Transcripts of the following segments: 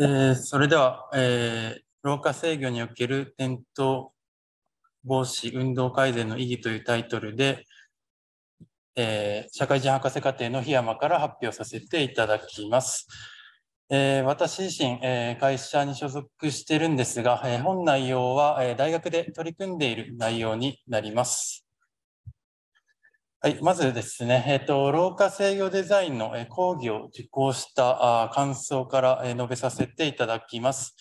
えー、それでは、えー、老化制御における転倒防止運動改善の意義というタイトルで、えー、社会人博士課程の檜山から発表させていただきます。えー、私自身、えー、会社に所属してるんですが、え本内容は、え大学で取り組んでいる内容になります。はい、まずですね、えっ、と、老化制御デザインの講義を受講した感想から述べさせていただきます。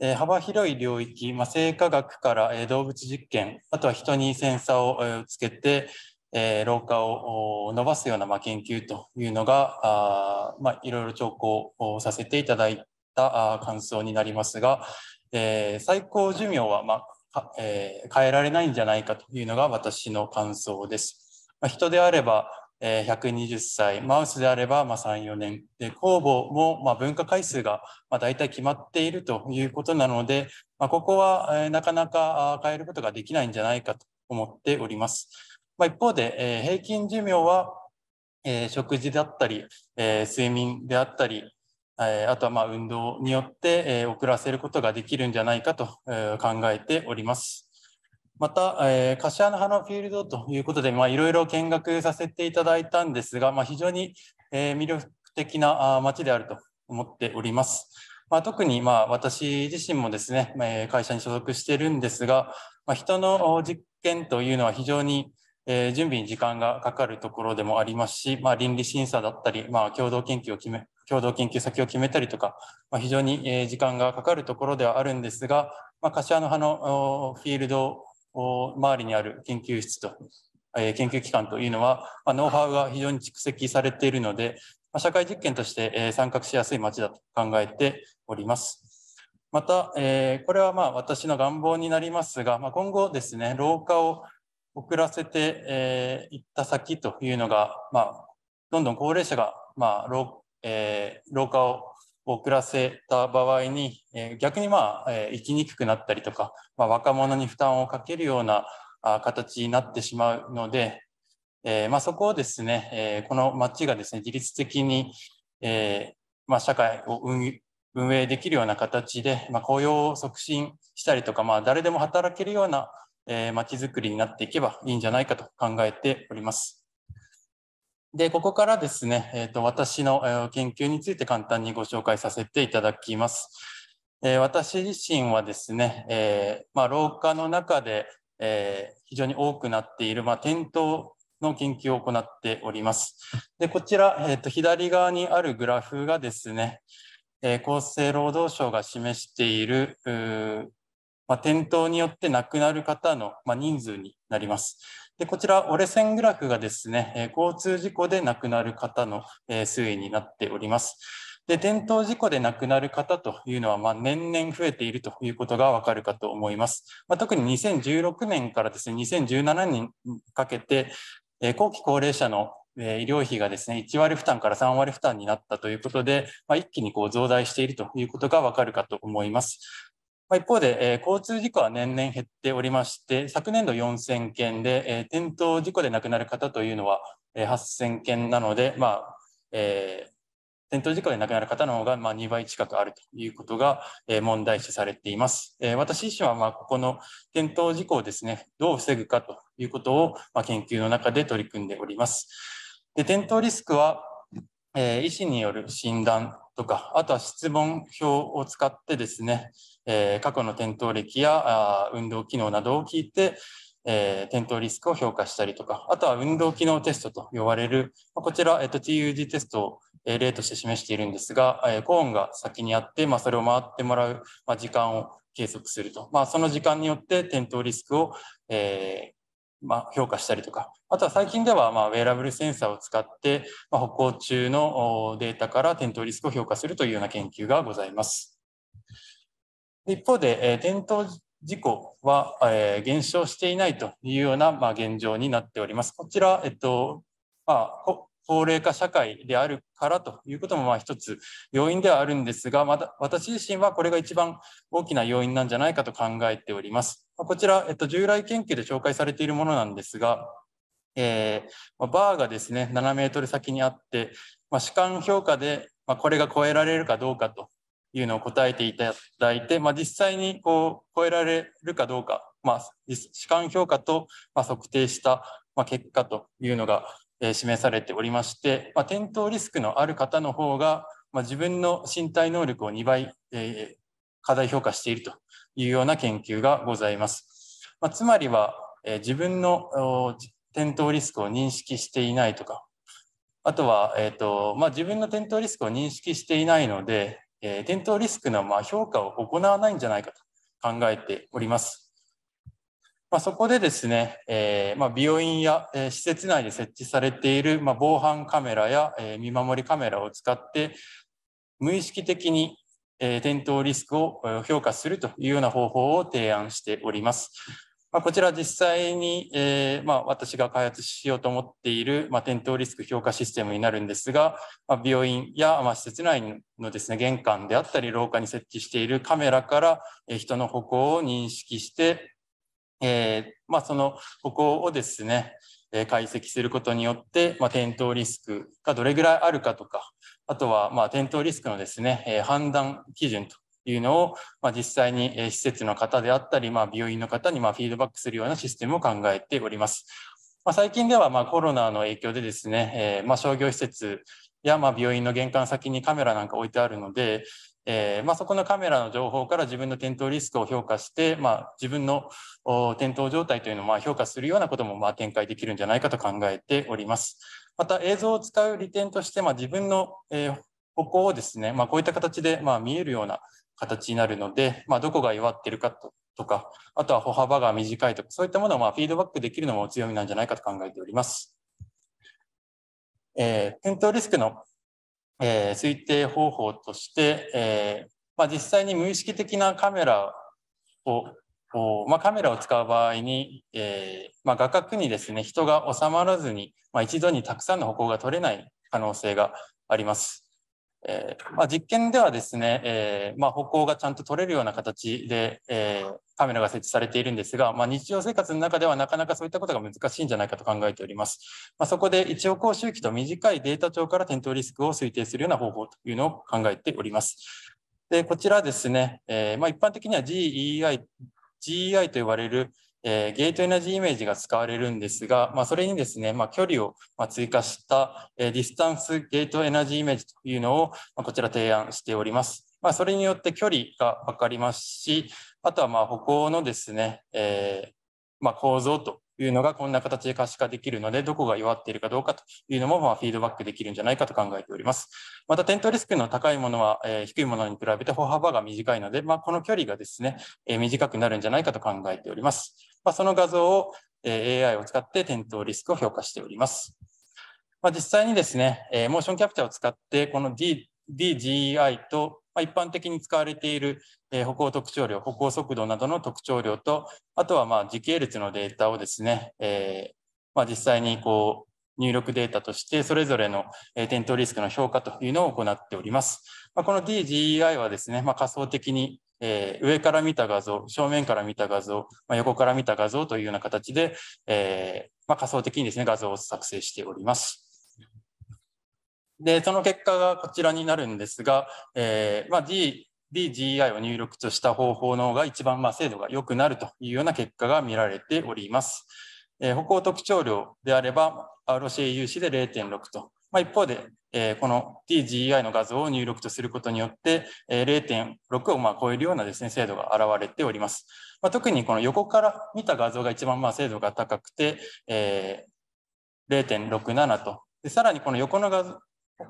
え幅広い領域、まあ、生化学から動物実験、あとは人にセンサーをつけて、え老化を伸ばすような、まあ、研究というのが、あまあ、いろいろ調考をさせていただいた感想になりますが、え最高寿命は、まあえ変えられないんじゃないかというのが私の感想です。まあ、人であれば120歳、マウスであれば3、4年、で公母も分化回数が大体決まっているということなので、まあ、ここはなかなか変えることができないんじゃないかと思っております。まあ、一方で、平均寿命は食事であったり、睡眠であったり、あとはま運動によって遅らせることができるんじゃないかと考えております。また、えー、柏の葉のフィールドということで、まあ、いろいろ見学させていただいたんですが、まあ、非常に、えー、魅力的な街であると思っております。まあ、特に、まあ、私自身もですね、えー、会社に所属しているんですが、まあ、人の実験というのは非常に、えー、準備に時間がかかるところでもありますし、まあ、倫理審査だったり、まあ、共同研究を決め共同研究先を決めたりとか、まあ、非常に時間がかかるところではあるんですが、まあ、柏の葉のフィールド周りにある研究室と、えー、研究機関というのは、まあ、ノウハウが非常に蓄積されているので、まあ、社会実験として、えー、参画しやすい街だと考えております。また、えー、これはまあ私の願望になりますが、まあ、今後ですね、老化を遅らせて、えー、った先というのが、まあ、どんどん高齢者が、まあ老えー、老化を遅らせた場合に、え逆にまあ、え生きにくくなったりとか、まあ、若者に負担をかけるようなあ形になってしまうので、えまあ、そこをですね、えこの町がですね自律的に、えまあ、社会を運営できるような形で、まあ、雇用を促進したりとか、まあ、誰でも働けるような、え町づくりになっていけばいいんじゃないかと考えております。で、ここからですね、えーと、私の研究について簡単にご紹介させていただきます。えー、私自身はですね、えー、まあ、老化の中で、えー、非常に多くなっている、まあ、転倒の研究を行っております。で、こちら、えーと、左側にあるグラフがですね、え厚生労働省が示しているまあ、転倒によって亡くなる方の、ま人数になります。でこちら、折れ線グラフがですね、交通事故で亡くなる方の推移になっております。で転倒事故で亡くなる方というのは、まあ、年々増えているということがわかるかと思います。まあ、特に2016年からですね2017年にかけて、えー、後期高齢者の、医療費がですね1割負担から3割負担になったということで、まあ、一気にこう増大しているということがわかるかと思います。まあ、一方で、えー、交通事故は年々減っておりまして、昨年度4000件で、えー、転倒事故で亡くなる方というのは、えー、8000件なので、まあえー、転倒事故で亡くなる方の方がまあ2倍近くあるということが問題視されています。私自身はまあここの転倒事故をですね、どう防ぐかということをまあ研究の中で取り組んでおります。で転倒リスクは、えー、医師による診断とか、あとは質問票を使ってですね、えー、過去の転倒歴や運動機能などを聞いて、えー、転倒リスクを評価したりとか、あとは運動機能テストと呼ばれる、まあ、こちら、えっと、TUD テストを例として示しているんですが、えー、コーンが先にあって、まあ、それを回ってもらう、まあ、時間を計測すると、まあ、その時間によって転倒リスクを、えー、まあ、評価したりとか、あとは最近では、まあ、ウェアラブルセンサーを使って、まあ、歩行中のデータから転倒リスクを評価するというような研究がございます。一方で、えー、転倒事故は、えー、減少していないというような、まあ、現状になっております。こちら、えっとまあ、高齢化社会であるからということもまあ一つ要因ではあるんですが、また私自身はこれが一番大きな要因なんじゃないかと考えております。こちら、えっと、従来研究で紹介されているものなんですが、えー、バーがですね7メートル先にあって、まあ、主観評価で、まあ、これが超えられるかどうかというのを答えていただいて、まあ、実際にこう超えられるかどうか、まあ、主観評価と、ま測定した結果というのが示されておりまして、まあ、転倒リスクのある方の方が、まあ、自分の身体能力を2倍、えー、過大評価しているというような研究がございます。まあ、つまりは、えー、自分の転倒リスクを認識していないとか、あとは、えーとま自分の転倒リスクを認識していないので、えー、転倒リスクのまあ評価を行わないんじゃないかと考えております。まあ、そこでですね、えー、まあ、病院や、えー、施設内で設置されている、まあ、防犯カメラや、えー、見守りカメラを使って無意識的に、え転倒リスクを評価するというような方法を提案しております。まあ、こちら実際に、えーまあ、私が開発しようと思っている、まあ、転倒リスク評価システムになるんですが、まあ、病院や、まあ、施設内のですね玄関であったり廊下に設置しているカメラから、えー、人の歩行を認識して、えーまあ、その歩行をですね解析することによって、まあ、転倒リスクがどれぐらいあるかとか、あとは、まあ、転倒リスクのですね、判断基準というのを、まあ、実際に施設の方であったり、まあ、病院の方にまフィードバックするようなシステムを考えております。まあ、最近ではまコロナの影響でですね、えー、ま商業施設やま病院の玄関先にカメラなんか置いてあるので、えー、まそこのカメラの情報から自分の転倒リスクを評価して、まあ、自分の転倒状態というのをま評価するようなこともま展開できるんじゃないかと考えております。また映像を使う利点として、ま自分の、え歩行をですね、まあ、こういった形でま見えるような形になるので、まあ、どこが弱ってるかとか、あとは歩幅が短いとか、そういったものをまあフィードバックできるのも強みなんじゃないかと考えております。えー、転倒リスクの、えー、推定方法として、えーまあ、実際に無意識的なカメラをまあ、カメラを使う場合に、えーまあ、画角にですね人が収まらずに、まあ、一度にたくさんの歩行が取れない可能性があります。えー、まあ、実験ではですね、えー、まあ、歩行がちゃんと取れるような形で、えー、カメラが設置されているんですが、まあ、日常生活の中ではなかなかそういったことが難しいんじゃないかと考えております。まそこで一応講習期と短いデータ帳から転倒リスクを推定するような方法というのを考えております。でこちらですね、えま一般的には GEI, GEI と呼ばれるえー、ゲートエナジーイメージが使われるんですが、まあ、それにですね、まあ、距離を追加した、えー、ディスタンスゲートエナジーイメージというのを、まあ、こちら提案しております。まあ、それによって距離が分かりますし、あとはまあ歩行のですね、えー、まあ、構造というのがこんな形で可視化できるので、どこが弱っているかどうかというのもまあフィードバックできるんじゃないかと考えております。また、転倒リスクの高いものは、えー、低いものに比べて歩幅が短いので、まあ、この距離がですね、えー、短くなるんじゃないかと考えております。まあ、その画像を AI を使って転倒リスクを評価しております。まあ、実際にですね、モーションキャプチャーを使って、この D DGEI と、まあ、一般的に使われている、え歩行特徴量、歩行速度などの特徴量と、あとはまあ時系列のデータをですね、えー、まあ、実際にこう入力データとして、それぞれの、え転倒リスクの評価というのを行っております。まあ、この d g i はですね、ま仮想的にえー、上から見た画像、正面から見た画像、まあ、横から見た画像というような形で、えー、まあ、仮想的にですね、画像を作成しております。で、その結果がこちらになるんですが、えー、まあ、D、DGI を入力とした方法の方が一番ま精度が良くなるというような結果が見られております。え歩行特徴量であれば、ROCAUC で0.6と、まあ、一方で、えー、この TGEI の画像を入力とすることによって、えー、0.6をまあ超えるようなですね、精度が現れております。まあ、特にこの横から見た画像が一番まあ精度が高くて、えー、0.67と。でさらにこの横の画像、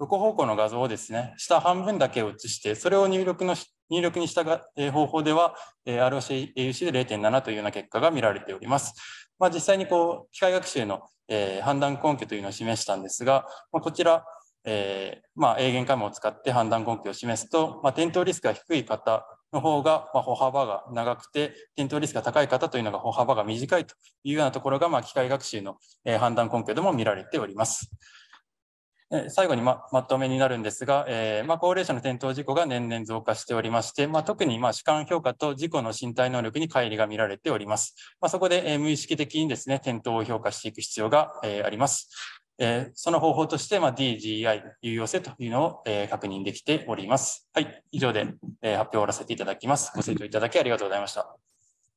横方向の画像をですね、下半分だけ映写して、それを入力の入力に従う方法では、ROCAUC で0.7というような結果が見られております。まあ、実際にこう機械学習の、判断根拠というのを示したんですが、まあ、こちら、えーまあ、A 言関門を使って判断根拠を示すと、まあ、転倒リスクが低い方の方が、歩幅が長くて、転倒リスクが高い方というのが歩幅が短いというようなところが、まあ、機械学習の、判断根拠でも見られております。最後にままとめになるんですが、えー、まあ、高齢者の転倒事故が年々増加しておりまして、まあ、特にま主観評価と事故の身体能力に乖離が見られております。まあ、そこで、え無意識的にですね、転倒を評価していく必要が、えあります。えその方法として、ま DGI 有用性というのを、え確認できております。はい、以上で、え発表を終わらせていただきます。ご清聴いただきありがとうございました。